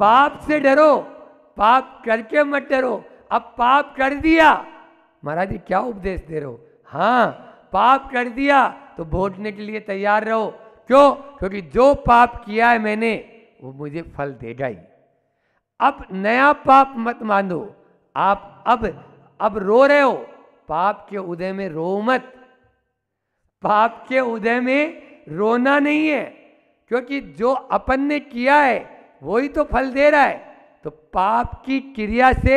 पाप से डरो पाप करके मत डरो अब पाप कर दिया महाराज जी क्या उपदेश दे रहे हो हाँ पाप कर दिया तो भोगने के लिए तैयार रहो क्यों क्योंकि जो पाप किया है मैंने वो मुझे फल देगा ही अब नया पाप मत मानो आप अब अब रो रहे हो पाप के उदय में रो मत पाप के उदय में रोना नहीं है क्योंकि जो अपन ने किया है वही तो फल दे रहा है तो पाप की क्रिया से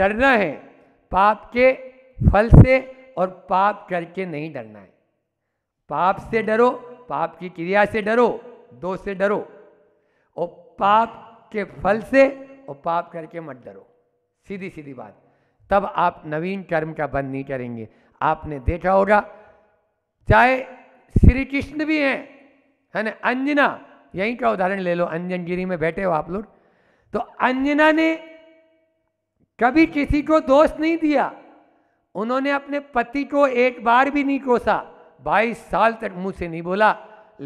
डरना है पाप के फल से और पाप करके नहीं डरना है पाप से डरो पाप की क्रिया से डरो दो से डरो और पाप के फल से और पाप करके मत डरो सीधी सीधी बात तब आप नवीन कर्म का बंद नहीं करेंगे आपने देखा होगा चाहे श्री कृष्ण भी हैं है ना अंजना यहीं का उदाहरण ले लो अंजन गिरी में बैठे हो आप लोग तो अंजना ने कभी किसी को दोष नहीं दिया उन्होंने अपने पति को एक बार भी नहीं कोसा 22 साल तक मुंह से नहीं बोला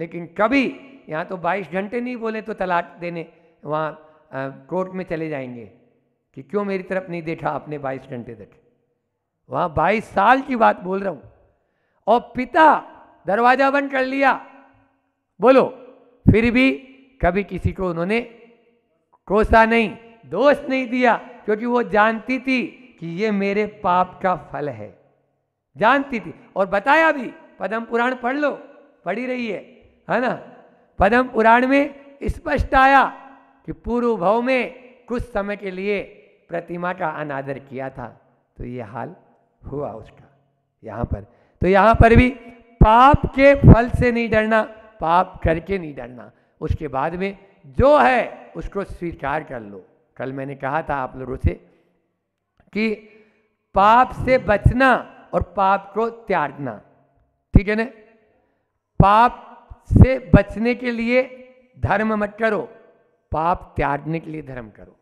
लेकिन कभी यहाँ तो 22 घंटे नहीं बोले तो तलाक देने वहाँ कोर्ट में चले जाएंगे कि क्यों मेरी तरफ नहीं देखा आपने 22 घंटे तक वहाँ 22 साल की बात बोल रहा हूँ और पिता दरवाजा बंद कर लिया बोलो फिर भी कभी किसी को उन्होंने कोसा नहीं दोष नहीं दिया क्योंकि वो जानती थी कि ये मेरे पाप का फल है जानती थी और बताया भी पदम पुराण पढ़ लो पढ़ी रही है है ना पदम पुराण में स्पष्ट आया कि पूर्व भव में कुछ समय के लिए प्रतिमा का अनादर किया था तो ये हाल हुआ उसका यहां पर तो यहां पर भी पाप के फल से नहीं डरना पाप करके नहीं डरना उसके बाद में जो है उसको स्वीकार कर लो कल मैंने कहा था आप लोगों से कि पाप से बचना और पाप को त्यागना ठीक है ना पाप से बचने के लिए धर्म मत करो पाप त्यागने के लिए धर्म करो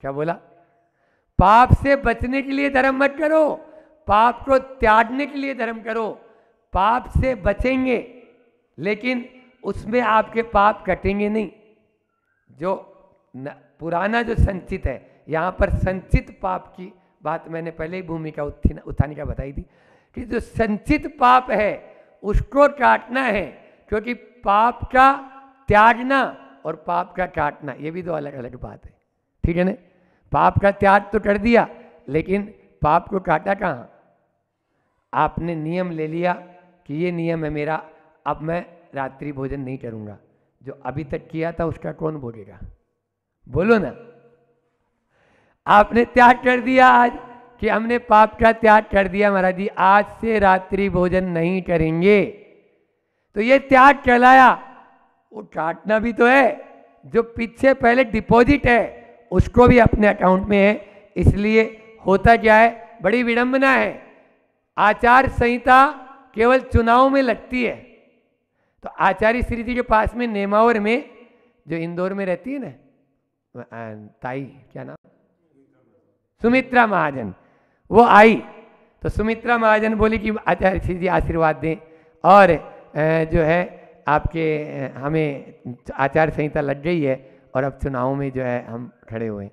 क्या बोला पाप से बचने के लिए धर्म मत करो पाप को त्यागने के लिए धर्म करो पाप से बचेंगे लेकिन उसमें आपके पाप कटेंगे नहीं जो न, पुराना जो संचित है यहाँ पर संचित पाप की बात मैंने पहले ही भूमिका उत्थानी का बताई थी कि जो संचित पाप है उसको काटना है क्योंकि पाप का त्यागना और पाप का काटना ये भी दो अलग अलग बात है ठीक है ना पाप का त्याग तो कर दिया लेकिन पाप को काटा कहाँ आपने नियम ले लिया कि ये नियम है मेरा अब मैं रात्रि भोजन नहीं करूंगा जो अभी तक किया था उसका कौन बोलेगा बोलो ना आपने त्याग कर दिया आज कि हमने पाप का त्याग कर दिया महाराज जी आज से रात्रि भोजन नहीं करेंगे तो ये त्याग चलाया वो काटना भी तो है जो पीछे पहले डिपॉजिट है उसको भी अपने अकाउंट में है इसलिए होता क्या है बड़ी विडंबना है आचार संहिता केवल चुनाव में लगती है तो आचार्य श्री जी के पास में नेमावर में जो इंदौर में रहती है ना ताई क्या नाम सुमित्रा महाजन वो आई तो सुमित्रा महाजन बोली कि आचार्य श्री जी आशीर्वाद दें और जो है आपके हमें आचार संहिता लग गई है और अब चुनाव में जो है हम खड़े हुए हैं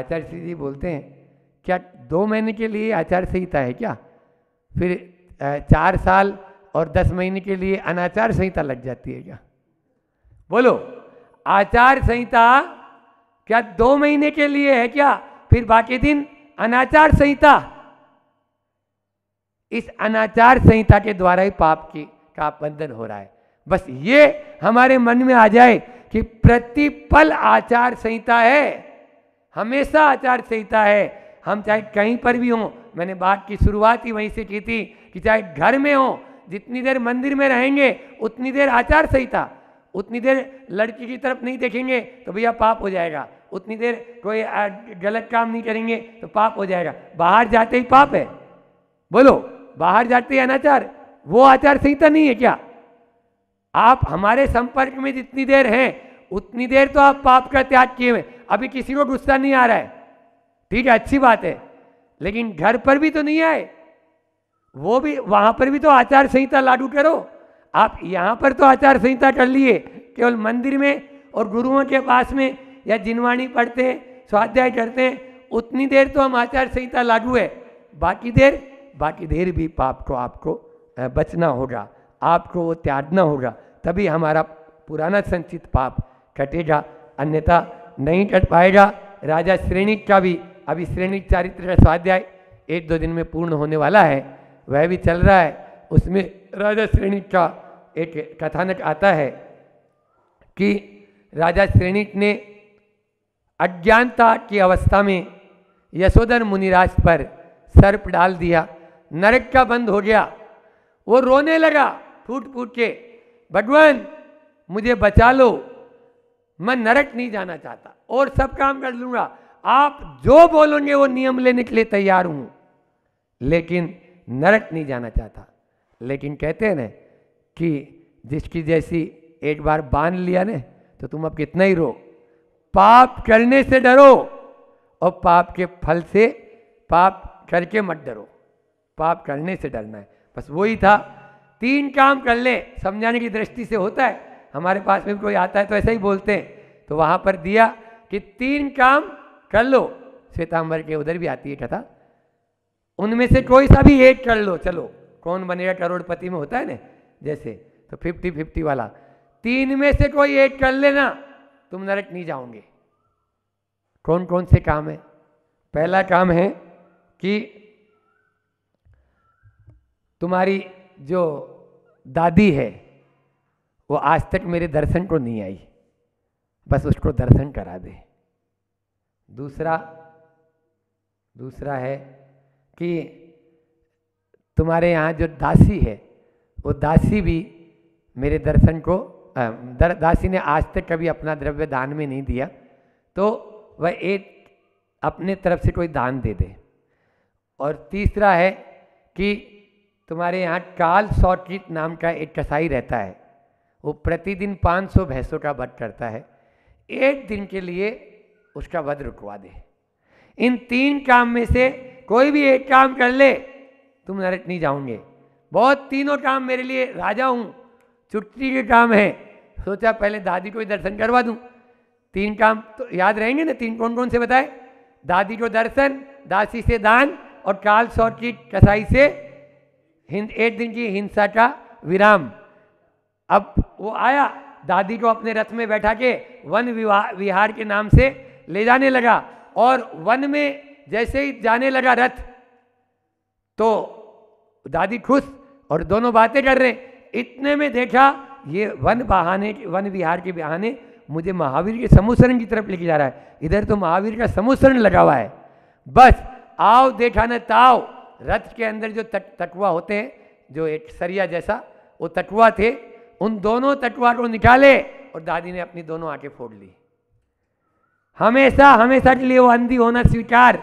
आचार्य श्री जी बोलते हैं क्या दो महीने के लिए आचार संहिता है क्या फिर चार साल और दस महीने के लिए अनाचार संहिता लग जाती है क्या बोलो आचार संहिता क्या दो महीने के लिए है क्या फिर बाकी दिन अनाचार संहिता इस अनाचार संहिता के द्वारा ही पाप की का बंधन हो रहा है बस ये हमारे मन में आ जाए कि प्रतिपल आचार संहिता है हमेशा आचार संहिता है हम चाहे कहीं पर भी हों मैंने बात की शुरुआत ही वहीं से की थी कि चाहे घर में हो जितनी देर मंदिर में रहेंगे उतनी देर आचार संहिता उतनी देर लड़की की तरफ नहीं देखेंगे तो भैया पाप हो जाएगा उतनी देर कोई गलत काम नहीं करेंगे तो पाप हो जाएगा बाहर जाते ही पाप है बोलो बाहर जाते ही अनाचार वो आचार संहिता नहीं है क्या आप हमारे संपर्क में जितनी देर हैं उतनी देर तो आप पाप का त्याग किए हुए अभी किसी को गुस्सा नहीं आ रहा है ठीक है अच्छी बात है लेकिन घर पर भी तो नहीं आए वो भी वहां पर भी तो आचार संहिता लागू करो आप यहाँ पर तो आचार संहिता कर लिए केवल मंदिर में और गुरुओं के पास में या जिनवाणी पढ़ते हैं स्वाध्याय करते हैं उतनी देर तो हम आचार संहिता लागू है बाकी देर बाकी देर भी पाप को आपको बचना होगा आपको वो त्यागना होगा तभी हमारा पुराना संचित पाप कटेगा अन्यथा नहीं कट पाएगा राजा श्रेणी का भी अभी श्रेणी चारित्र का स्वाध्याय एक दो दिन में पूर्ण होने वाला है वह भी चल रहा है उसमें राजा श्रेणी का एक कथानक आता है कि राजा श्रेणी ने अज्ञानता की अवस्था में यशोधन मुनिराज पर सर्प डाल दिया नरक का बंद हो गया वो रोने लगा फूट फूट के भगवान मुझे बचा लो मैं नरक नहीं जाना चाहता और सब काम कर लूँगा आप जो बोलोगे वो नियम लेने के लिए तैयार हूँ लेकिन नरक नहीं जाना चाहता लेकिन कहते हैं ना कि जिसकी जैसी एक बार बांध लिया ने तो तुम अब कितना ही रो पाप करने से डरो और पाप के फल से पाप करके मत डरो पाप करने से डरना है बस वही था तीन काम कर ले समझाने की दृष्टि से होता है हमारे पास में भी कोई आता है तो ऐसा ही बोलते हैं तो वहां पर दिया कि तीन काम कर लो श्वेतांबर के उधर भी आती है कथा उनमें से कोई सा भी एक कर लो चलो कौन बनेगा करोड़पति में होता है ना जैसे तो फिफ्टी फिफ्टी वाला तीन में से कोई एक कर लेना तुम नरक नहीं जाओगे कौन कौन से काम है पहला काम है कि तुम्हारी जो दादी है वो आज तक मेरे दर्शन को नहीं आई बस उसको दर्शन करा दे दूसरा दूसरा है कि तुम्हारे यहाँ जो दासी है वो दासी भी मेरे दर्शन को दर, दासी ने आज तक कभी अपना द्रव्य दान में नहीं दिया तो वह एक अपने तरफ से कोई दान दे दे और तीसरा है कि तुम्हारे यहाँ काल सॉकिट नाम का एक कसाई रहता है वो प्रतिदिन 500 भैंसों का वध करता है एक दिन के लिए उसका वध रुकवा दे इन तीन काम में से कोई भी एक काम कर ले तुम नरक नहीं जाओगे बहुत तीनों काम मेरे लिए राजा हूँ छुट्टी के काम है सोचा पहले दादी को ही दर्शन करवा दूँ तीन काम तो याद रहेंगे ना तीन कौन कौन से बताए दादी को दर्शन दासी से दान और काल सौ की कसाई से हिंद एक दिन की हिंसा का विराम अब वो आया दादी को अपने रथ में बैठा के वन विहार के नाम से ले जाने लगा और वन में जैसे ही जाने लगा रथ तो दादी खुश और दोनों बातें कर रहे हैं इतने में देखा ये वन बहाने वन विहार के बहाने मुझे महावीर के समुसरण की तरफ लेके जा रहा है इधर तो महावीर का समुसरण लगा हुआ है बस आओ देखा न ताओ रथ के अंदर जो तट तटवा होते हैं जो एक सरिया जैसा वो तटवा थे उन दोनों तटवा को निकाले और दादी ने अपनी दोनों आंखें फोड़ ली हमेशा हमेशा के लिए वो अंधी होना स्वीकार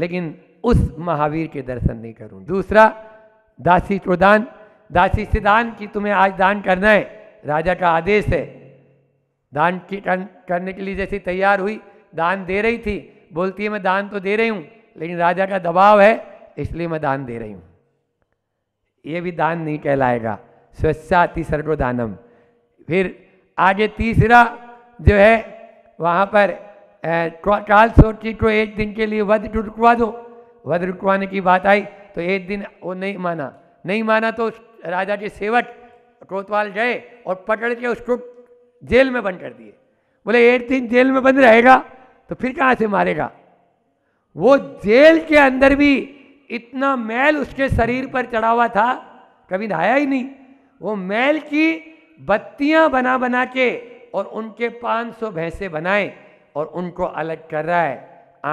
लेकिन उस महावीर के दर्शन नहीं करूं दूसरा दासी को दान दासी से दान की तुम्हें आज दान करना है राजा का आदेश है दान की करने के लिए जैसे तैयार हुई दान दे रही थी बोलती है मैं दान तो दे रही हूं लेकिन राजा का दबाव है इसलिए मैं दान दे रही हूं यह भी दान नहीं कहलाएगा स्वच्छाति को दानम फिर आगे तीसरा जो है वहां पर चार सौ को तो एक दिन के लिए वध रुकवा दो वध रुकवाने की बात आई तो एक दिन वो नहीं माना नहीं माना तो राजा के सेवट कोतवाल गए और पकड़ के उसको जेल में बंद कर दिए बोले एक दिन जेल में बंद रहेगा तो फिर कहाँ से मारेगा वो जेल के अंदर भी इतना मैल उसके शरीर पर चढ़ा हुआ था कभी नहाया ही नहीं वो मैल की बत्तियां बना बना के और उनके 500 भैंसे बनाए और उनको अलग कर रहा है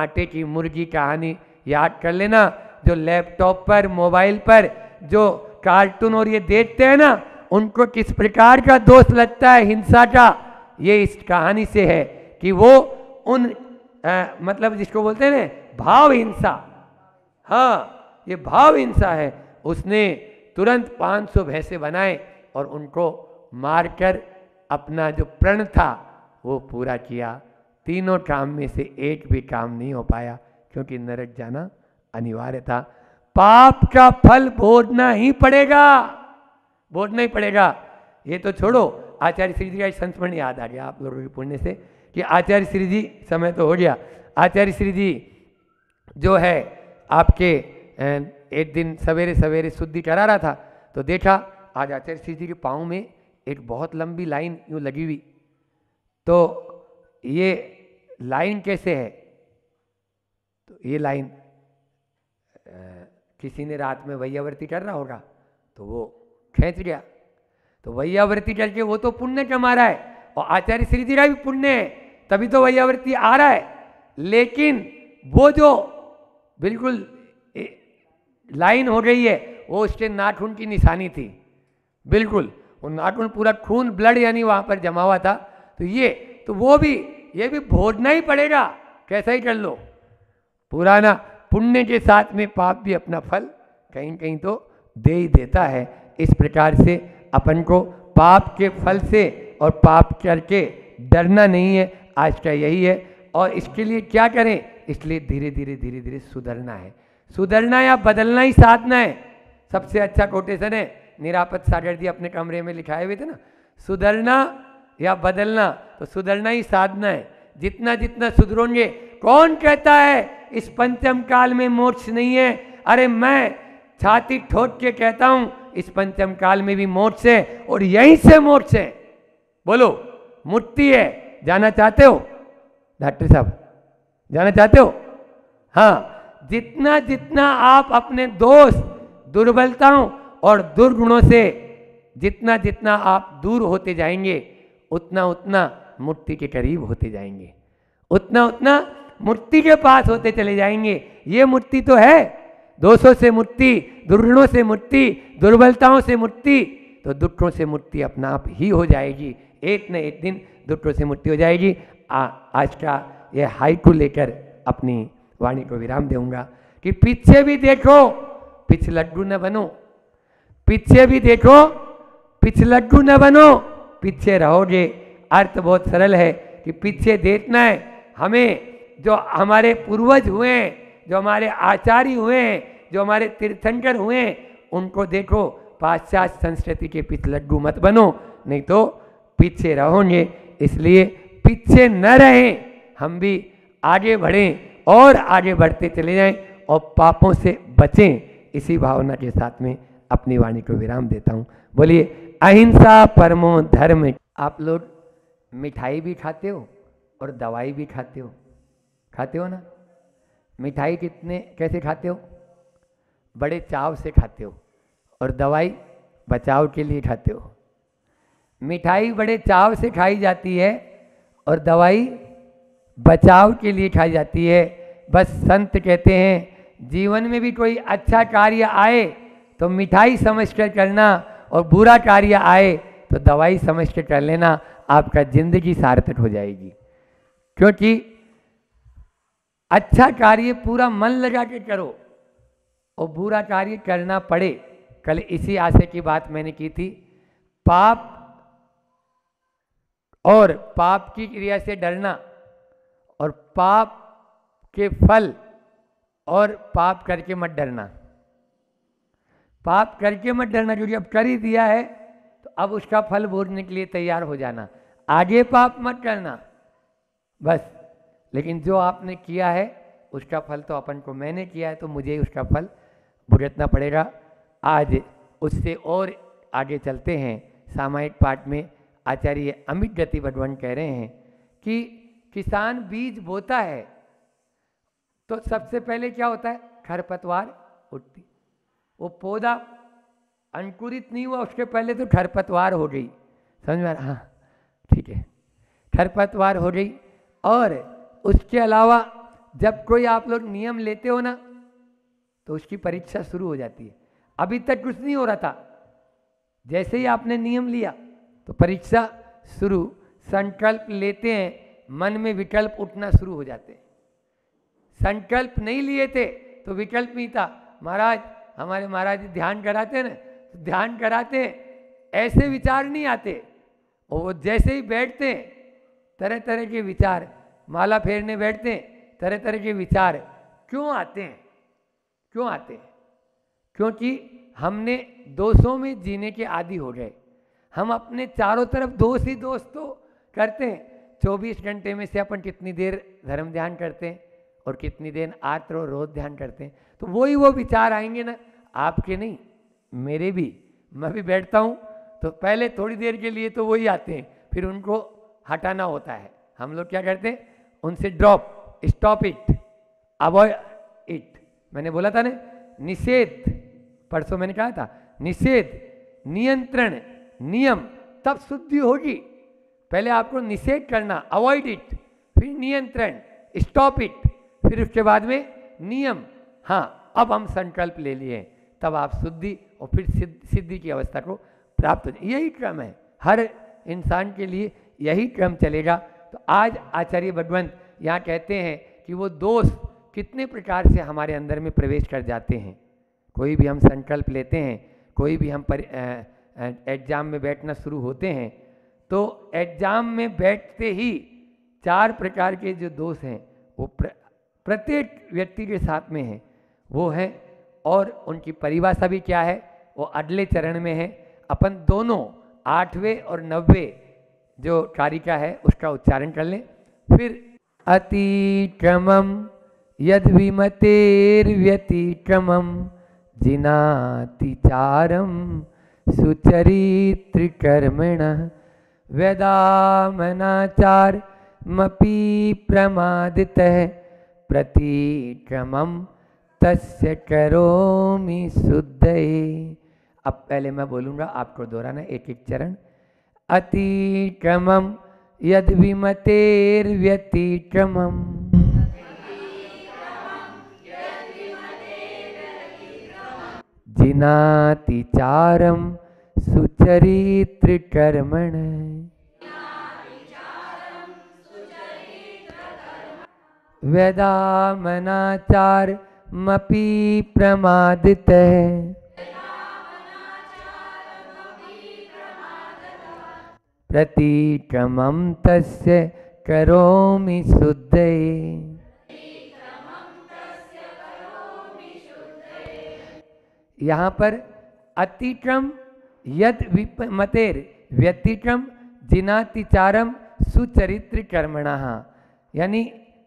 आटे की मुर्गी कहानी याद कर लेना जो लैपटॉप पर मोबाइल पर जो कार्टून और ये देखते हैं ना उनको किस प्रकार का दोष लगता है हिंसा का ये इस कहानी से है कि वो उन आ, मतलब जिसको बोलते हैं ना भाव हिंसा हाँ ये भाव हिंसा है उसने तुरंत 500 भैंसे बनाए और उनको मारकर अपना जो प्रण था वो पूरा किया तीनों काम में से एक भी काम नहीं हो पाया क्योंकि नरक जाना अनिवार्य था पाप का फल भोगना ही पड़ेगा भोगना ही पड़ेगा ये तो छोड़ो आचार्य श्री जी का संस्मरण याद आ गया आप लोगों के पुण्य से कि आचार्य श्री जी समय तो हो गया आचार्य श्री जी जो है आपके एक दिन सवेरे सवेरे शुद्धि करा रहा था तो देखा आज आचार्य श्री जी के पाँव में एक बहुत लंबी लाइन यूँ लगी हुई तो ये लाइन कैसे है तो ये लाइन किसी ने रात में वैयावृत्ति कर रहा होगा तो वो खेच गया तो वैयावृत्ति करके वो तो पुण्य कमा रहा है और आचार्य श्री का भी पुण्य है तभी तो वैयावृत्ति आ रहा है लेकिन वो जो बिल्कुल लाइन हो गई है वो उसके नाखून की निशानी थी बिल्कुल वो नाखून पूरा खून ब्लड यानी वहाँ पर जमा हुआ था तो ये तो वो भी ये भी भोजना ही पड़ेगा कैसा ही कर लो पुराना पुण्य के साथ में पाप भी अपना फल कहीं कहीं तो दे ही देता है इस प्रकार से अपन को पाप के फल से और पाप करके डरना नहीं है आज का यही है और इसके लिए क्या करें इसलिए धीरे धीरे धीरे धीरे सुधरना है सुधरना या बदलना ही साधना है सबसे अच्छा कोटेशन है निरापद सागर जी अपने कमरे में लिखाए हुए थे ना सुधरना या बदलना तो सुधरना ही साधना है जितना जितना सुधरोगे कौन कहता है इस पंचम काल में मोक्ष नहीं है अरे मैं छाती ठोक के कहता हूं इस पंचम काल में भी मोक्ष है और यहीं से मोक्ष है बोलो मुट्टी है जाना चाहते हो डॉक्टर साहब जाना चाहते हो हाँ जितना जितना आप अपने दोस्त दुर्बलताओं और दुर्गुणों से जितना जितना आप दूर होते जाएंगे उतना उतना मूर्ति के करीब होते जाएंगे उतना उतना मूर्ति के पास होते चले जाएंगे ये मूर्ति तो है दोषों से मूर्ति दुर्गुणों से मूर्ति दुर्बलताओं से मूर्ति तो दुखों से मूर्ति अपना आप ही हो जाएगी एक न एक दिन दुखों से मूर्ति हो जाएगी आ, आज का यह हाइकू लेकर अपनी वाणी को विराम दूंगा कि पीछे भी देखो पिछलड्डू न बनो पीछे भी देखो पिछलड्डू न बनो पीछे रहोगे अर्थ तो बहुत सरल है कि पीछे देखना है हमें जो हमारे पूर्वज हुए हैं जो हमारे आचार्य हुए हैं जो हमारे तीर्थंकर हुए हैं उनको देखो पाश्चात्य संस्कृति के पीछे लड्डू मत बनो नहीं तो पीछे रहोगे इसलिए पीछे न रहें हम भी आगे बढ़ें और आगे बढ़ते चले जाएं और पापों से बचें इसी भावना के साथ में अपनी वाणी को विराम देता हूं बोलिए अहिंसा परमो धर्म आप लोग मिठाई भी खाते हो और दवाई भी खाते हो खाते हो ना मिठाई कितने कैसे खाते हो बड़े चाव से खाते हो और दवाई बचाव के लिए खाते हो मिठाई बड़े चाव से खाई जाती है और दवाई बचाव के लिए खाई जाती है बस संत कहते हैं जीवन में भी कोई अच्छा कार्य आए तो मिठाई समझ कर करना और बुरा कार्य आए तो दवाई समझ कर कर लेना आपका जिंदगी सार्थक हो जाएगी क्योंकि अच्छा कार्य पूरा मन लगा के करो और बुरा कार्य करना पड़े कल इसी आशय की बात मैंने की थी पाप और पाप की क्रिया से डरना और पाप के फल और पाप करके मत डरना पाप करके मत डरना क्योंकि अब कर ही दिया है अब उसका फल भोजने के लिए तैयार हो जाना आगे पाप मत करना बस लेकिन जो आपने किया है उसका फल तो अपन को मैंने किया है तो मुझे उसका फल भुगतना पड़ेगा आज उससे और आगे चलते हैं सामायिक पाठ में आचार्य अमित गति भगवान कह रहे हैं कि किसान बीज बोता है तो सबसे पहले क्या होता है खरपतवार उठती वो पौधा अंकुरित नहीं हुआ उसके पहले तो खरपतवार हो गई समझ में हाँ ठीक है खरपतवार हो गई और उसके अलावा जब कोई आप लोग नियम लेते हो ना तो उसकी परीक्षा शुरू हो जाती है अभी तक कुछ नहीं हो रहा था जैसे ही आपने नियम लिया तो परीक्षा शुरू संकल्प लेते हैं मन में विकल्प उठना शुरू हो जाते हैं संकल्प नहीं लिए थे तो विकल्प नहीं था महाराज हमारे महाराज ध्यान कराते हैं ना ध्यान कराते ऐसे विचार नहीं आते और वो जैसे ही बैठते तरह तरह के विचार माला फेरने बैठते तरह तरह के विचार क्यों आते हैं क्यों आते हैं क्योंकि हमने दोषों में जीने के आदि हो गए हम अपने चारों तरफ दोष ही दोष तो करते हैं चौबीस घंटे में से अपन कितनी देर धर्म ध्यान करते हैं और कितनी देर आत्र और रोध ध्यान करते हैं तो वही वो, वो विचार आएंगे ना आपके नहीं मेरे भी मैं भी बैठता हूँ तो पहले थोड़ी देर के लिए तो वही आते हैं फिर उनको हटाना होता है हम लोग क्या करते हैं उनसे drop stop it avoid it मैंने बोला था ना निषेध परसों मैंने कहा था निषेध नियंत्रण नियम तब शुद्धि होगी पहले आपको निषेध करना अवॉइड इट फिर नियंत्रण स्टॉप इट फिर उसके बाद में नियम हाँ अब हम संकल्प ले लिए तब आप शुद्धि और फिर सिद्धि की अवस्था को प्राप्त हो जाए यही क्रम है हर इंसान के लिए यही क्रम चलेगा तो आज आचार्य भगवंत यहाँ कहते हैं कि वो दोष कितने प्रकार से हमारे अंदर में प्रवेश कर जाते हैं कोई भी हम संकल्प लेते हैं कोई भी हम एग्जाम में बैठना शुरू होते हैं तो एग्जाम में बैठते ही चार प्रकार के जो दोष हैं वो प्र, प्रत्येक व्यक्ति के साथ में हैं वो है और उनकी परिभाषा भी क्या है वो अगले चरण में है अपन दोनों आठवें और नब्बे जो कारिका है उसका उच्चारण कर लें फिर अतिक्रम यद विमतेर्व्यतिक्रमम जिनातिचारम सुचरित्रकर्मिण वेदामनाचार मपी प्रमादित प्रतिक्रमम तस्य करोमि शुद्धये अब पहले मैं बोलूंगा आपको दोहराना एक एक चरण अतिक्रमम यद जिनाति विमतेर्व्यतिक्रमम सुचरित्र कर्मण वेदामनाचार मपी प्रमादित प्रतिक्रमं तस्य करोमि शुद्धये यहाँ पर अतिक्रम यद मतेर व्यतिक्रम जिनातिचारम सुचरित्र कर्मणा यानी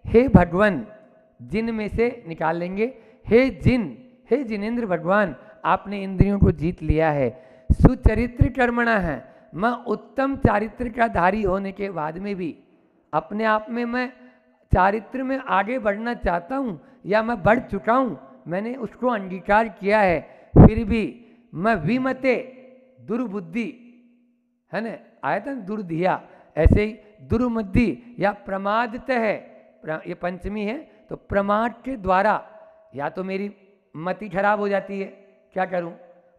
हे भगवान जिन में से निकाल लेंगे हे जिन हे जिनेन्द्र भगवान आपने इंद्रियों को जीत लिया है सुचरित्र कर्मणा है मैं उत्तम चारित्र का धारी होने के बाद में भी अपने आप में मैं चारित्र में आगे बढ़ना चाहता हूँ या मैं बढ़ चुका हूँ मैंने उसको अंगीकार किया है फिर भी मैं विमते दुर्बुद्धि है न आया था दुर्धिया ऐसे ही दुर्बुद्धि या प्रमादत है ये पंचमी है तो प्रमाण के द्वारा या तो मेरी मति खराब हो जाती है क्या करूं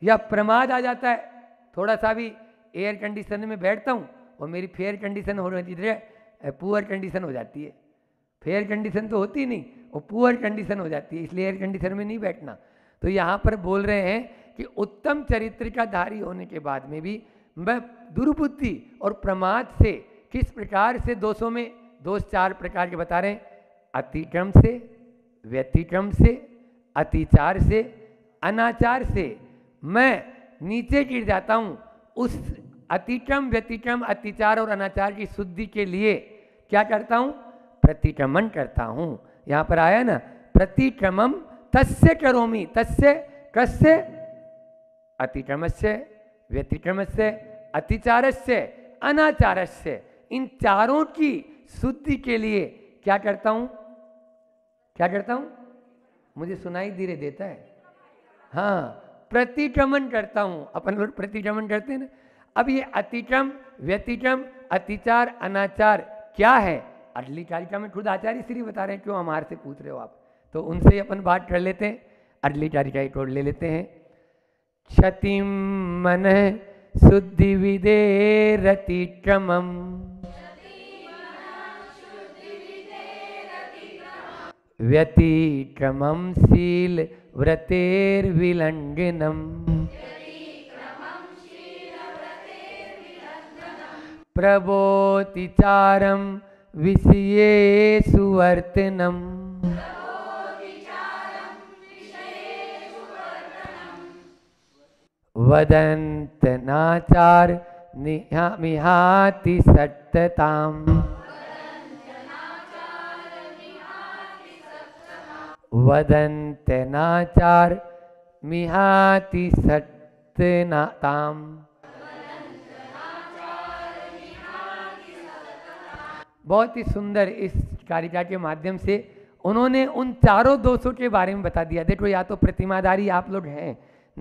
या प्रमाद आ जाता है थोड़ा सा भी एयर कंडीशन में बैठता हूं और मेरी फेयर कंडीशन हो जाती है पुअर कंडीशन हो जाती है फेयर कंडीशन तो होती नहीं और पुअर कंडीशन हो जाती है इसलिए एयर कंडीशन में नहीं बैठना तो यहाँ पर बोल रहे हैं कि उत्तम चरित्र का धारी होने के बाद में भी मैं दुर्बुद्धि और प्रमाद से किस प्रकार से दोषों में दोष चार प्रकार के बता रहे हैं अतिक्रम से व्यतिक्रम से अतिचार से अनाचार से मैं नीचे गिर जाता हूँ उस अतिक्रम व्यतिक्रम अतिचार और अनाचार की शुद्धि के लिए क्या करता हूँ प्रतिक्रमण करता हूँ यहाँ पर आया ना प्रतिक्रमम तस्य करोमी तस्य कस्य अतिक्रम से व्यतिक्रम से अतिचार से अनाचार से इन चारों की शुद्धि के लिए क्या करता हूँ क्या करता हूँ मुझे सुनाई धीरे देता है हाँ प्रतिक्रमण करता हूँ अपन लोग प्रतिक्रमण करते हैं ना अब ये अतिक्रम व्यतिक्रम अतिचार अनाचार क्या है अगली कारिका में खुद आचार्य श्री बता रहे हैं क्यों हमारे से पूछ रहे हो आप तो उनसे ही अपन बात कर लेते हैं अगली कारिका एक ले लेते हैं क्षति मन शुद्धि विदे रतिक्रमम व्यतिक्रमं शील व्रतेर्विलङ्घनम् प्रबोधिचारं विषये सुवर्तनम् वदन्तनाचार निहाति सत्तताम् वदन्त्यनाचार मिहाति सत्यनाताम बहुत ही सुंदर इस कारिका के माध्यम से उन्होंने उन चारों दोषों के बारे में बता दिया देखो या तो प्रतिमाधारी आप लोग हैं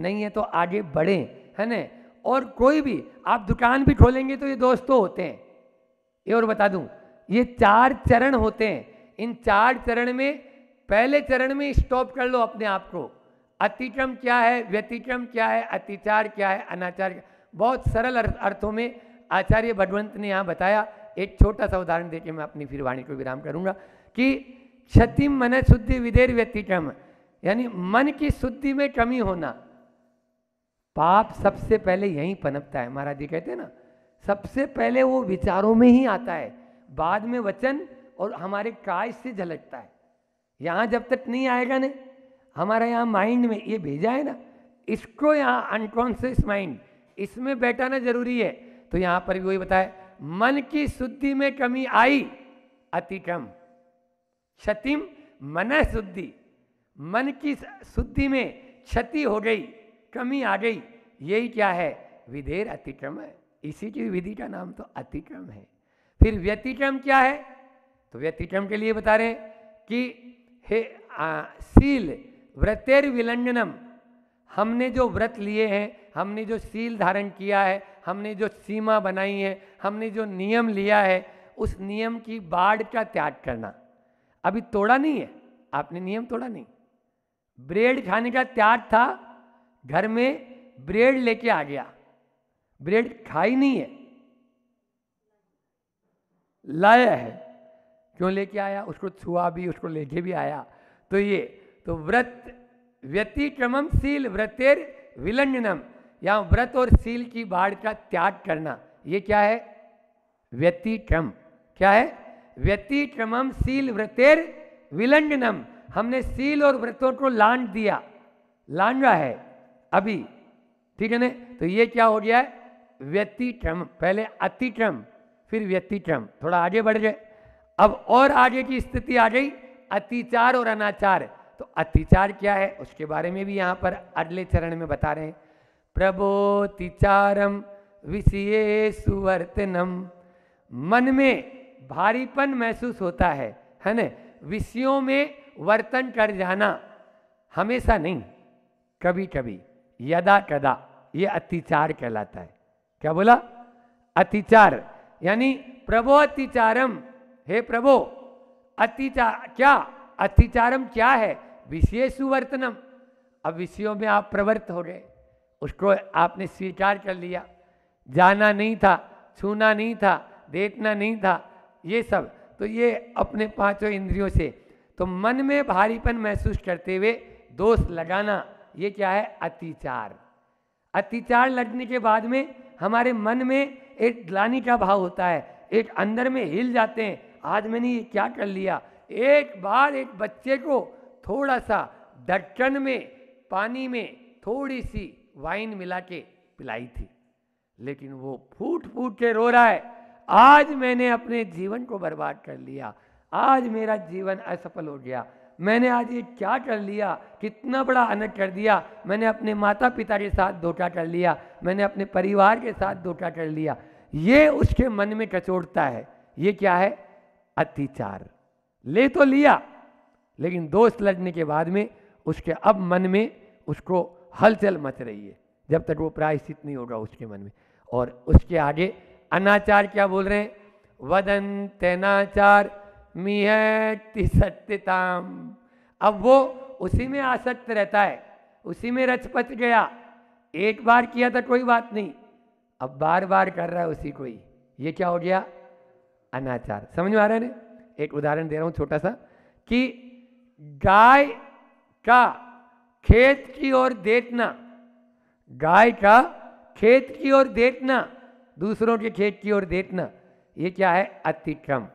नहीं है तो आगे बढ़ें है ना और कोई भी आप दुकान भी खोलेंगे तो ये दोष तो होते हैं ये और बता दूं ये चार चरण होते हैं इन चार चरण में पहले चरण में स्टॉप कर लो अपने आप को अतिक्रम क्या है व्यतिक्रम क्या है अतिचार क्या है अनाचार क्या बहुत सरल अर्थों में आचार्य भगवंत ने यहाँ बताया एक छोटा सा उदाहरण देके मैं अपनी फिर वाणी को विराम करूँगा कि क्षति मन शुद्धि विधेर व्यतिक्रम यानी मन की शुद्धि में कमी होना पाप सबसे पहले यहीं पनपता है महाराज जी कहते हैं ना सबसे पहले वो विचारों में ही आता है बाद में वचन और हमारे काय से झलकता है यहाँ जब तक नहीं आएगा ना हमारा यहाँ माइंड में ये भेजा है ना इसको यहाँ अनकॉन्शियस माइंड इसमें बैठाना जरूरी है तो यहाँ पर भी वही बताए मन की शुद्धि में कमी आई अतिक्रम क्षतिम मन शुद्धि मन की शुद्धि में क्षति हो गई कमी आ गई यही क्या है विधेर अतिक्रम है इसी की विधि का नाम तो अतिक्रम है फिर व्यतिक्रम क्या है तो व्यतिक्रम के लिए बता रहे कि हे आ, सील व्रतेर विलंडनम हमने जो व्रत लिए हैं हमने जो सील धारण किया है हमने जो सीमा बनाई है हमने जो नियम लिया है उस नियम की बाढ़ का त्याग करना अभी तोड़ा नहीं है आपने नियम तोड़ा नहीं ब्रेड खाने का त्याग था घर में ब्रेड लेके आ गया ब्रेड खाई नहीं है लाया है क्यों लेके आया उसको छुआ भी उसको लेके भी आया तो ये तो व्रत व्यतिक्रमम सील व्रतेर विलंगनम या व्रत और सील की बाढ़ का त्याग करना ये क्या है व्यतिक्रम क्या है व्यतिक्रमम सील व्रतेर विलंगनम हमने सील और व्रतों को लांड दिया लांडा है अभी ठीक है ना तो ये क्या हो गया है व्यतिक्रम पहले अतिक्रम फिर व्यतिक्रम थोड़ा आगे बढ़ जाए अब और आगे की स्थिति आ गई अतिचार और अनाचार तो अतिचार क्या है उसके बारे में भी यहां पर अगले चरण में बता रहे हैं प्रबोतिचारम विषय सुवर्तनम मन में भारीपन महसूस होता है है ना विषयों में वर्तन कर जाना हमेशा नहीं कभी कभी यदा कदा ये अतिचार कहलाता है क्या बोला अतिचार यानी प्रबोतिचारम हे प्रभो अतिचा क्या अतिचारम क्या है विशेष सुवर्तनम अब विषयों में आप प्रवृत्त हो गए उसको आपने स्वीकार कर लिया जाना नहीं था छूना नहीं था देखना नहीं था ये सब तो ये अपने पांचों इंद्रियों से तो मन में भारीपन महसूस करते हुए दोष लगाना ये क्या है अतिचार अतिचार लगने के बाद में हमारे मन में एक ग्लानी का भाव होता है एक अंदर में हिल जाते हैं आज मैंने ये क्या कर लिया एक बार एक बच्चे को थोड़ा सा ढक्कन में पानी में थोड़ी सी वाइन मिला के पिलाई थी लेकिन वो फूट फूट के रो रहा है आज मैंने अपने जीवन को बर्बाद कर लिया आज मेरा जीवन असफल हो गया मैंने आज ये क्या कर लिया कितना बड़ा अनट कर दिया मैंने अपने माता पिता के साथ धोखा कर लिया मैंने अपने परिवार के साथ धोखा कर लिया ये उसके मन में कचोड़ता है ये क्या है अतिचार ले तो लिया लेकिन दोष लड़ने के बाद में उसके अब मन में उसको हलचल मच रही है जब तक वो प्रायश्चित नहीं होगा उसके मन में और उसके आगे अनाचार क्या बोल रहे हैं वदन तेनाचार मिहति सत्यताम अब वो उसी में आसक्त रहता है उसी में रचपच गया एक बार किया था तो कोई बात नहीं अब बार बार कर रहा है उसी को ही ये क्या हो गया अनाचार समझ में आ रहा है ना एक उदाहरण दे रहा हूं छोटा सा कि गाय का खेत की ओर देखना गाय का खेत की ओर देखना दूसरों के खेत की ओर देखना ये क्या है अतिक्रम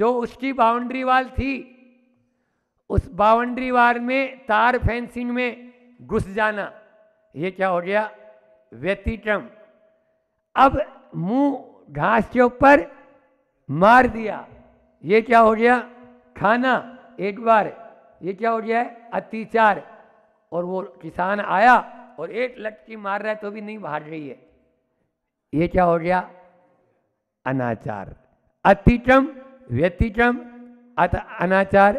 जो उसकी बाउंड्री वाल थी उस बाउंड्री वाल में तार फेंसिंग में घुस जाना ये क्या हो गया व्यतिक्रम अब मुंह घास के ऊपर मार दिया ये क्या हो गया खाना एक बार ये क्या हो गया है अतिचार और वो किसान आया और एक लटकी मार रहा है तो भी नहीं भाग रही है ये क्या हो गया अनाचार अतिक्रम व्यतिक्रम अनाचार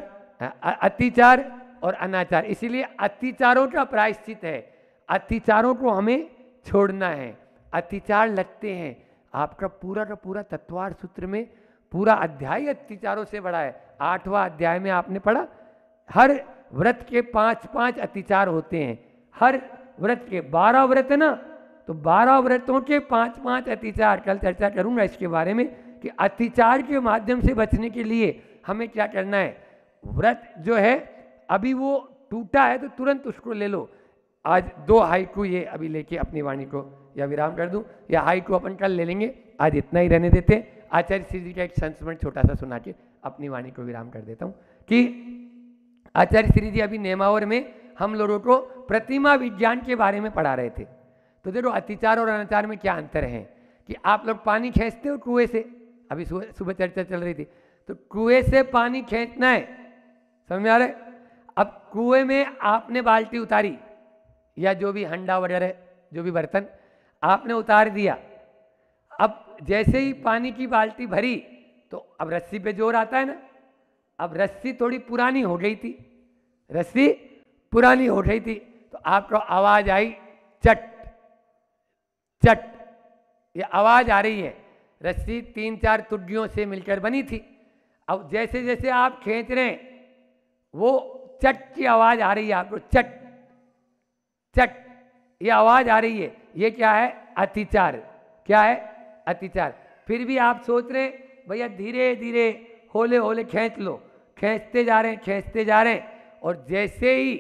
अतिचार और अनाचार इसीलिए अतिचारों का प्रायश्चित है अतिचारों को हमें छोड़ना है अतिचार लगते हैं आपका पूरा का पूरा तत्वार सूत्र में पूरा अध्याय अतिचारों से बड़ा है आठवा अध्याय में आपने पढ़ा हर व्रत के पांच पांच अतिचार होते हैं हर व्रत के बारह व्रत है ना तो बारह व्रतों के पांच पांच अतिचार कल चर्चा करूंगा इसके बारे में कि अतिचार के माध्यम से बचने के लिए हमें क्या करना है व्रत जो है अभी वो टूटा है तो तुरंत उसको ले लो आज दो हाइकू ये अभी लेके अपनी वाणी को या विराम कर दूं या आई टू अपन कल ले लेंगे आज इतना ही रहने देते आचार्य श्री जी का एक संस्मरण छोटा सा सुना के अपनी वाणी को विराम कर देता हूँ कि आचार्य श्री जी अभी नेमावर में हम लोगों को प्रतिमा विज्ञान के बारे में पढ़ा रहे थे तो देखो अतिचार और अनाचार में क्या अंतर है कि आप लोग पानी खींचते हो कुएं से अभी सुबह चर्चा चल रही थी तो कुएं से पानी खींचना है समझ में आ रहा है अब कुएं में आपने बाल्टी उतारी या जो भी हंडा वगैरह जो भी बर्तन आपने उतार दिया अब जैसे ही पानी की बाल्टी भरी तो अब रस्सी पे जोर आता है ना अब रस्सी थोड़ी पुरानी हो गई थी रस्सी पुरानी हो गई थी तो आपको आवाज आई चट चट ये आवाज आ रही है रस्सी तीन चार तुड्डियों से मिलकर बनी थी अब जैसे जैसे आप खींच रहे वो चट की आवाज आ रही है आपको चट चट ये आवाज आ रही है ये क्या है अतिचार क्या है अतिचार फिर भी आप सोच रहे भैया धीरे धीरे होले होले खींच लो खींचते जा रहे हैं खींचते जा रहे हैं और जैसे ही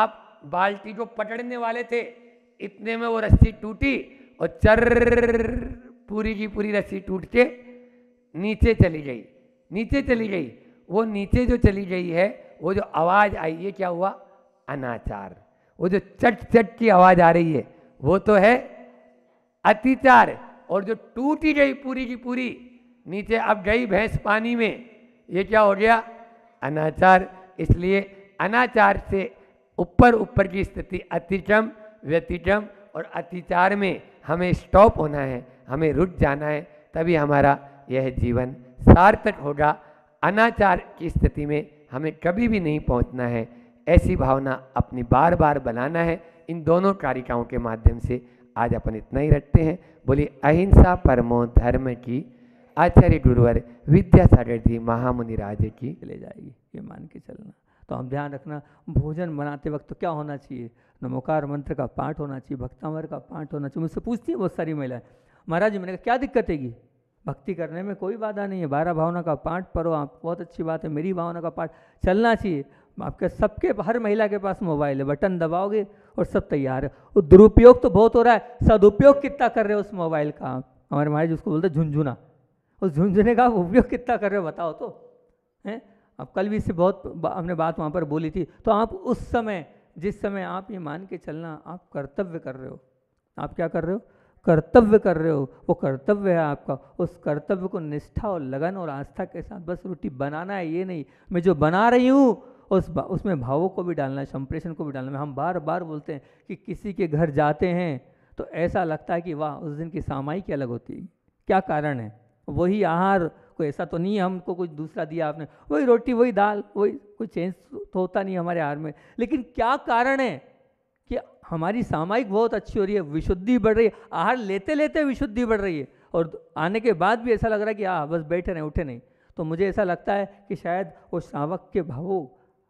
आप बाल्टी को पकड़ने वाले थे इतने में वो रस्सी टूटी और चर्र पूरी की पूरी रस्सी टूट के नीचे चली गई नीचे चली गई वो नीचे जो चली गई है वो जो आवाज़ आई है क्या हुआ अनाचार वो जो चट चट की आवाज़ आ रही है वो तो है अतिचार और जो टूटी गई पूरी की पूरी नीचे अब गई भैंस पानी में ये क्या हो गया अनाचार इसलिए अनाचार से ऊपर ऊपर की स्थिति अतिक्रम व्यतिक्रम और अतिचार में हमें स्टॉप होना है हमें रुक जाना है तभी हमारा यह जीवन सार्थक होगा अनाचार की स्थिति में हमें कभी भी नहीं पहुंचना है ऐसी भावना अपनी बार बार बनाना है इन दोनों कारिकाओं के माध्यम से आज अपन इतना ही रखते हैं बोली अहिंसा परमो धर्म की आचार्य गुरुवर विद्यासागर जी महामुनि राजे की ले जाएगी ये मान के चलना तो हम ध्यान रखना भोजन बनाते वक्त तो क्या होना चाहिए नमोकार मंत्र का पाठ होना चाहिए भक्तावर का पाठ होना चाहिए मुझसे पूछती है बहुत सारी महिलाएं महाराज जी मैंने कहा क्या दिक्कत हैगी भक्ति करने में कोई बाधा नहीं है बारह भावना का पाठ पढ़ो आप बहुत अच्छी बात है मेरी भावना का पाठ चलना चाहिए आपके सबके हर महिला के पास मोबाइल है बटन दबाओगे और सब तैयार है और दुरुपयोग तो बहुत हो रहा है सदुपयोग कितना कर रहे हो उस मोबाइल का हमारे महाराज उसको बोलते झुंझुना उस झुंझुने का उपयोग कितना कर रहे हो बताओ तो हैं अब कल भी इससे बहुत हमने बात वहाँ पर बोली थी तो आप उस समय जिस समय आप ये मान के चलना आप कर्तव्य कर रहे हो आप क्या कर रहे हो कर्तव्य कर रहे हो वो कर्तव्य है आपका उस कर्तव्य को निष्ठा और लगन और आस्था के साथ बस रोटी बनाना है ये नहीं मैं जो बना रही हूँ उस उसमें भावों को भी डालना है संप्रेषण को भी डालना है हम बार बार बोलते हैं कि किसी के घर जाते हैं तो ऐसा लगता है कि वाह उस दिन की सामायिक अलग होती है क्या कारण है वही आहार कोई ऐसा तो नहीं है हमको कुछ दूसरा दिया आपने वही रोटी वही दाल वही कोई चेंज तो, तो होता नहीं हमारे आहार में लेकिन क्या कारण है कि हमारी सामायिक बहुत अच्छी हो रही है विशुद्धि बढ़ रही है आहार लेते लेते विशुद्धि बढ़ रही है और आने के बाद भी ऐसा लग रहा है कि हाँ बस बैठे रहें उठे नहीं तो मुझे ऐसा लगता है कि शायद वो श्रावक के भावों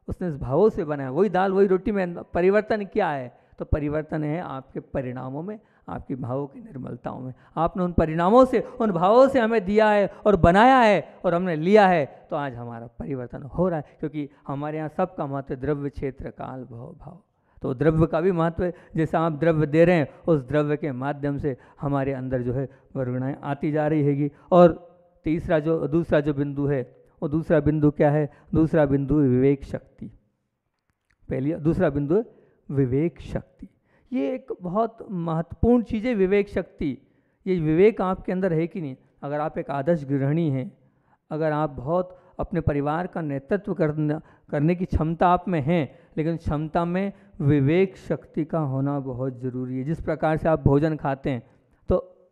उसने इस भावों से बनाया वही दाल वही रोटी में परिवर्तन क्या है तो परिवर्तन है आपके परिणामों में आपकी भावों की निर्मलताओं में आपने उन परिणामों से उन भावों से हमें दिया है और बनाया है और हमने लिया है तो आज हमारा परिवर्तन हो रहा है क्योंकि हमारे यहाँ सबका महत्व द्रव्य क्षेत्र काल भाव भाव तो द्रव्य का भी महत्व है जैसा आप द्रव्य दे रहे हैं उस द्रव्य के माध्यम से हमारे अंदर जो है वर्गणाएँ आती जा रही हैगी और तीसरा जो दूसरा जो बिंदु है और दूसरा बिंदु क्या है दूसरा बिंदु विवेक शक्ति पहली दूसरा बिंदु विवेक शक्ति ये एक बहुत महत्वपूर्ण चीज़ है विवेक शक्ति ये विवेक आपके अंदर है कि नहीं अगर आप एक आदर्श गृहिणी हैं अगर आप बहुत अपने परिवार का नेतृत्व करना करने की क्षमता आप में है लेकिन क्षमता में विवेक शक्ति का होना बहुत ज़रूरी है जिस प्रकार से आप भोजन खाते हैं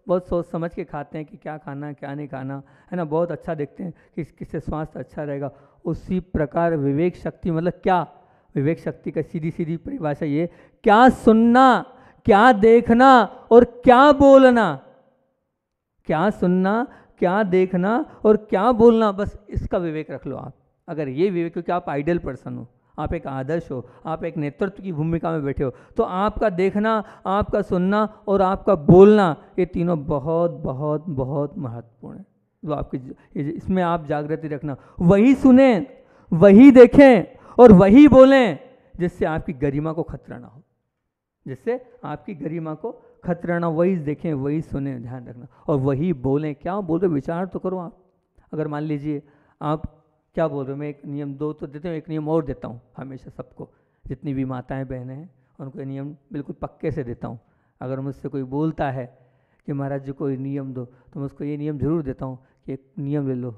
बहुत सोच समझ के खाते हैं कि क्या खाना है क्या नहीं खाना है ना बहुत अच्छा देखते हैं कि किससे स्वास्थ्य अच्छा रहेगा उसी प्रकार विवेक शक्ति मतलब क्या विवेक शक्ति का सीधी सीधी परिभाषा ये क्या सुनना क्या देखना और क्या बोलना क्या सुनना क्या देखना और क्या बोलना बस इसका विवेक रख लो आप अगर ये विवेक क्योंकि आप आइडियल पर्सन हो आप एक आदर्श हो आप एक नेतृत्व की भूमिका में बैठे हो तो आपका देखना आपका सुनना और आपका बोलना ये तीनों बहुत बहुत बहुत महत्वपूर्ण है जो आपकी इसमें आप जागृति रखना वही सुने वही देखें और वही बोलें जिससे आपकी गरिमा को खतरा ना हो जिससे आपकी गरिमा को खतरा ना वही देखें वही सुने ध्यान रखना और वही बोलें क्या बोल रहे विचार तो करो आप अगर मान लीजिए आप क्या बोल रहे हो मैं एक नियम दो तो देते हूँ एक नियम और देता हूँ हमेशा सबको जितनी भी माताएं बहनें हैं उनको नियम बिल्कुल पक्के से देता हूँ अगर मुझसे कोई बोलता है कि महाराज जी कोई नियम दो तो मैं उसको ये नियम ज़रूर देता हूँ कि एक नियम ले लो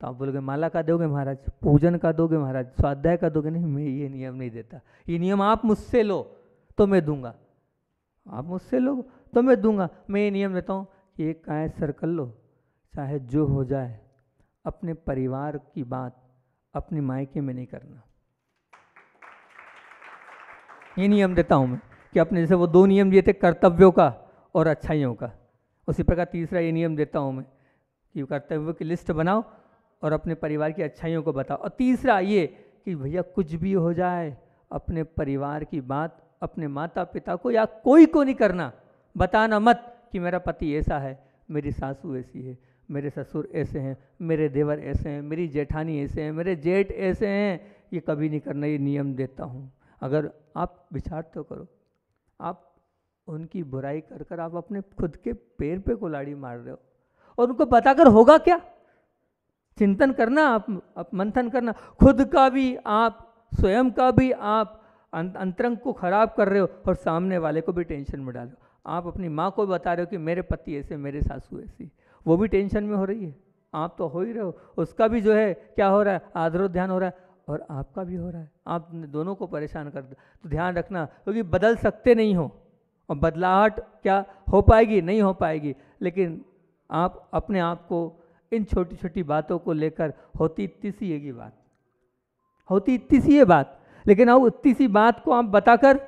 तो आप बोलोगे माला का दोगे महाराज पूजन का दोगे महाराज स्वाध्याय का दोगे नहीं मैं ये नियम नहीं देता ये नियम आप मुझसे लो तो मैं दूंगा आप मुझसे लो तो मैं दूंगा मैं ये नियम देता हूँ कि एक काय सर कर लो चाहे जो हो जाए अपने परिवार की बात अपने मायके में नहीं करना ये नियम देता हूँ मैं कि अपने जैसे वो दो नियम दिए थे कर्तव्यों का और अच्छाइयों का उसी प्रकार तीसरा ये नियम देता हूँ मैं कि कर्तव्यों की लिस्ट बनाओ और अपने परिवार की अच्छाइयों को बताओ और तीसरा ये कि भैया कुछ भी हो जाए अपने परिवार की बात अपने माता पिता को या कोई को नहीं करना बताना मत कि मेरा पति ऐसा है मेरी सासू ऐसी है मेरे ससुर ऐसे हैं मेरे देवर ऐसे हैं मेरी जेठानी ऐसे हैं मेरे जेठ ऐसे हैं ये कभी नहीं करना ये नियम देता हूँ अगर आप विचार तो करो आप उनकी बुराई कर कर आप अपने खुद के पैर पे कुलाड़ी मार रहे हो और उनको बताकर होगा क्या चिंतन करना आप, आप मंथन करना खुद का भी आप स्वयं का भी आप अं-, अंतरंग को खराब कर रहे हो और सामने वाले को भी टेंशन में डालो आप अपनी माँ को बता रहे हो कि मेरे पति ऐसे मेरे सासू ऐसी वो भी टेंशन में हो रही है आप तो हो ही रहे हो उसका भी जो है क्या हो रहा है आधरो ध्यान हो रहा है और आपका भी हो रहा है आप दोनों को परेशान कर दो तो ध्यान रखना क्योंकि बदल सकते नहीं हो और बदलाहट क्या हो पाएगी नहीं हो पाएगी लेकिन आप अपने आप को इन छोटी छोटी बातों को लेकर होती इतनी सी ये बात होती इतनी सी ये बात लेकिन अब इतनी सी बात को आप बताकर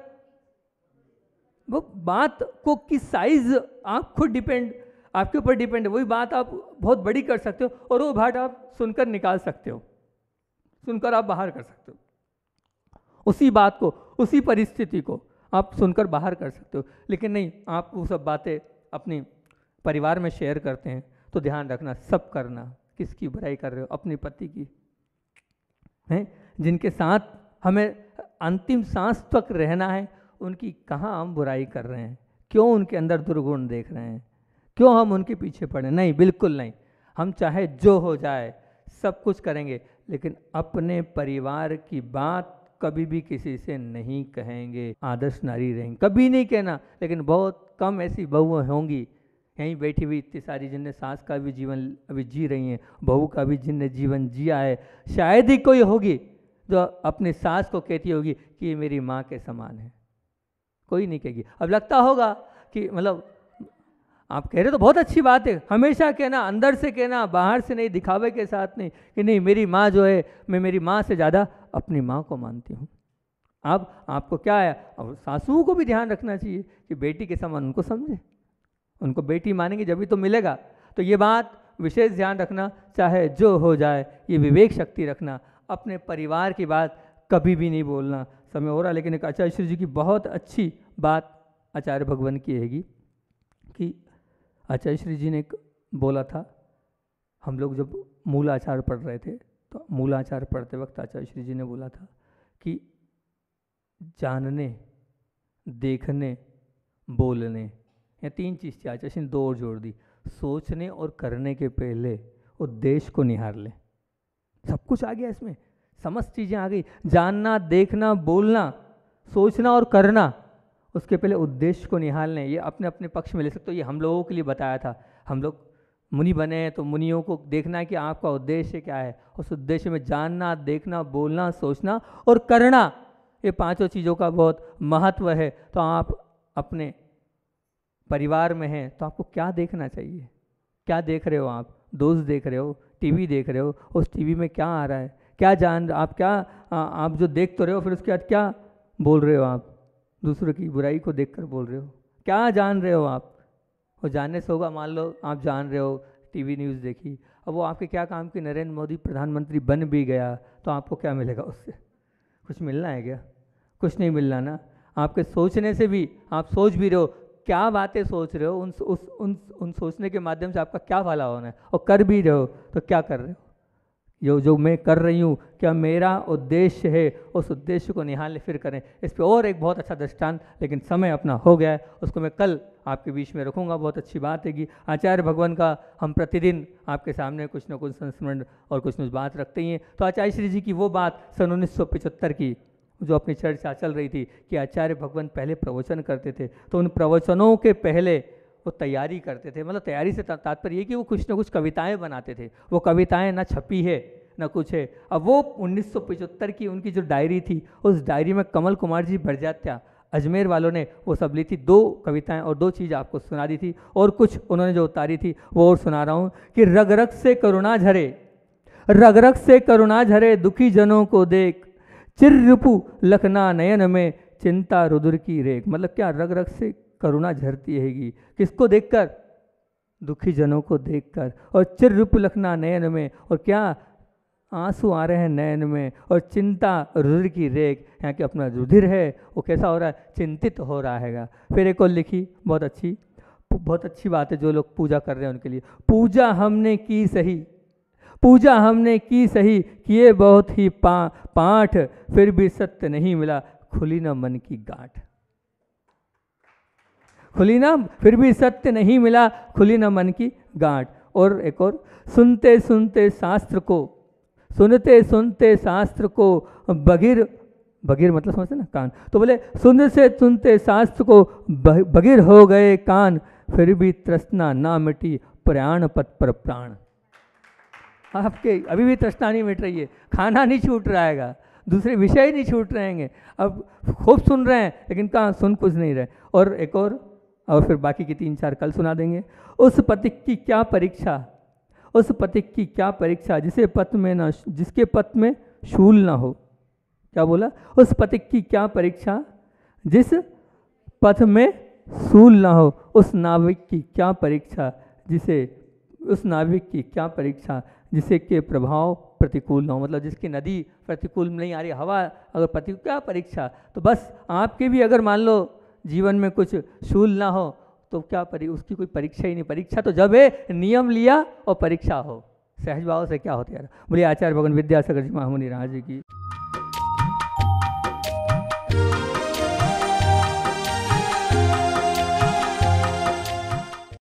वो बात को किस साइज आप खुद डिपेंड आपके ऊपर डिपेंड है वही बात आप बहुत बड़ी कर सकते हो और वो भाट आप सुनकर निकाल सकते हो सुनकर आप बाहर कर सकते हो उसी बात को उसी परिस्थिति को आप सुनकर बाहर कर सकते हो लेकिन नहीं आप वो सब बातें अपने परिवार में शेयर करते हैं तो ध्यान रखना सब करना किसकी बुराई कर रहे हो अपने पति की हैं जिनके साथ हमें अंतिम सांस तक रहना है उनकी कहाँ हम बुराई कर रहे हैं क्यों उनके अंदर दुर्गुण देख रहे हैं क्यों हम उनके पीछे पड़े नहीं बिल्कुल नहीं हम चाहे जो हो जाए सब कुछ करेंगे लेकिन अपने परिवार की बात कभी भी किसी से नहीं कहेंगे आदर्श नारी रहेंगे कभी नहीं कहना लेकिन बहुत कम ऐसी बहुएँ होंगी यहीं बैठी हुई इतनी सारी जिनने सास का भी जीवन अभी जी रही हैं बहू का भी जिनने जीवन जिया है शायद ही कोई होगी जो अपने सास को कहती होगी कि ये मेरी माँ के समान है कोई नहीं कहेगी अब लगता होगा कि मतलब आप कह रहे तो बहुत अच्छी बात है हमेशा कहना अंदर से कहना बाहर से नहीं दिखावे के साथ नहीं कि नहीं मेरी माँ जो है मैं मेरी माँ से ज़्यादा अपनी माँ को मानती हूँ अब आपको क्या है और सासुओं को भी ध्यान रखना चाहिए कि बेटी के समान उनको समझे उनको बेटी मानेंगे जब भी तो मिलेगा तो ये बात विशेष ध्यान रखना चाहे जो हो जाए ये विवेक शक्ति रखना अपने परिवार की बात कभी भी नहीं बोलना समय हो रहा लेकिन एक आचार्य श्री जी की बहुत अच्छी बात आचार्य भगवान की हैगी कि आचार्य श्री जी ने बोला था हम लोग जब मूल आचार पढ़ रहे थे तो मूल आचार पढ़ते वक्त आचार्य श्री जी ने बोला था कि जानने देखने बोलने या तीन चीज़ थी आचार्य श्री ने दो और जोड़ दी सोचने और करने के पहले देश को निहार लें सब कुछ आ गया इसमें समस्त चीज़ें आ गई जानना देखना बोलना सोचना और करना उसके पहले उद्देश्य को निहालने ये अपने अपने पक्ष में ले सकते हो ये हम लोगों के लिए बताया था हम लोग मुनि बने हैं तो मुनियों को देखना है कि आपका उद्देश्य क्या है उस उद्देश्य में जानना देखना बोलना सोचना और करना ये पांचों चीज़ों का बहुत महत्व है तो आप अपने परिवार में हैं तो आपको क्या देखना चाहिए क्या देख रहे हो आप दोस्त देख रहे हो टीवी देख रहे हो उस टीवी में क्या आ रहा है क्या जान आप क्या आ, आप जो देख तो रहे हो फिर उसके बाद क्या बोल रहे हो आप दूसरों की बुराई को देख बोल रहे हो क्या जान रहे हो आप और जानने से होगा मान लो आप जान रहे हो टीवी न्यूज़ देखी अब वो आपके क्या काम की नरेंद्र मोदी प्रधानमंत्री बन भी गया तो आपको क्या मिलेगा उससे कुछ मिलना है क्या कुछ नहीं मिलना ना आपके सोचने से भी आप सोच भी रहे हो क्या बातें सोच रहे हो उन उस उन उन सोचने के माध्यम से आपका क्या भला होना है और कर भी रहे हो तो क्या कर रहे हो जो जो मैं कर रही हूँ क्या मेरा उद्देश्य है उस उद्देश्य को निहाल फिर करें इस पर और एक बहुत अच्छा दृष्टांत लेकिन समय अपना हो गया है उसको मैं कल आपके बीच में रखूँगा बहुत अच्छी बात है कि आचार्य भगवान का हम प्रतिदिन आपके सामने कुछ ना कुछ संस्मरण और कुछ ना कुछ बात रखते ही हैं तो आचार्य श्री जी की वो बात सन उन्नीस की जो अपनी चर्चा चल रही थी कि आचार्य भगवान पहले प्रवचन करते थे तो उन प्रवचनों के पहले वो तैयारी करते थे मतलब तैयारी से तात्पर्य ये कि वो कुछ ना कुछ कविताएं बनाते थे वो कविताएं ना छपी है ना कुछ है अब वो उन्नीस की उनकी जो डायरी थी उस डायरी में कमल कुमार जी बरजात्या अजमेर वालों ने वो सब ली थी दो कविताएं और दो चीज़ आपको सुना दी थी और कुछ उन्होंने जो उतारी थी वो और सुना रहा हूँ कि रग रग से करुणा झरे रग रग से करुणा झरे दुखी जनों को देख चिर रिपु लखना नयन में चिंता रुद्र की रेख मतलब क्या रग रग से करुणा झरती रहेगी किसको देखकर दुखी जनों को देखकर और चिर रूप लखना नयन में और क्या आंसू आ रहे हैं नयन में और चिंता रुधिर की रेख यहाँ के अपना रुधिर है वो कैसा हो रहा है चिंतित हो रहा हैगा फिर एक और लिखी बहुत अच्छी बहुत अच्छी बात है जो लोग पूजा कर रहे हैं उनके लिए पूजा हमने की सही पूजा हमने की सही किए बहुत ही पा पाठ फिर भी सत्य नहीं मिला खुली न मन की गांठ खुली ना फिर भी सत्य नहीं मिला खुली ना मन की गांठ और एक और सुनते सुनते शास्त्र को सुनते सुनते शास्त्र को बगिर बगीर मतलब समझते ना कान तो बोले सुनते से सुनते शास्त्र को बगीर हो गए कान फिर भी तृष्णा ना मिटी प्राण पथ पर प्राण आपके अभी भी तृष्णा नहीं मिट रही है खाना नहीं छूट रहा है दूसरे विषय नहीं छूट रहेंगे अब खूब सुन रहे हैं लेकिन कहाँ सुन कुछ नहीं रहे और एक और और फिर बाकी के तीन चार कल सुना देंगे उस पथिक की क्या परीक्षा उस पथिक की क्या परीक्षा जिसे पथ में ना जिसके पथ में शूल ना हो क्या बोला उस पथिक की क्या परीक्षा जिस पथ में शूल ना हो उस नाविक की क्या परीक्षा जिसे उस नाविक की क्या परीक्षा जिसे के प्रभाव प्रतिकूल ना हो मतलब जिसकी नदी प्रतिकूल नहीं आ रही हवा अगर प्रतिकूल क्या परीक्षा तो बस आपके भी अगर मान लो जीवन में कुछ शूल ना हो तो क्या परी उसकी कोई परीक्षा ही नहीं परीक्षा तो जब है नियम लिया और परीक्षा हो सहज भाव से क्या होते यार बोले आचार्य भगवान विद्यासागर जी महामुनि राज जी की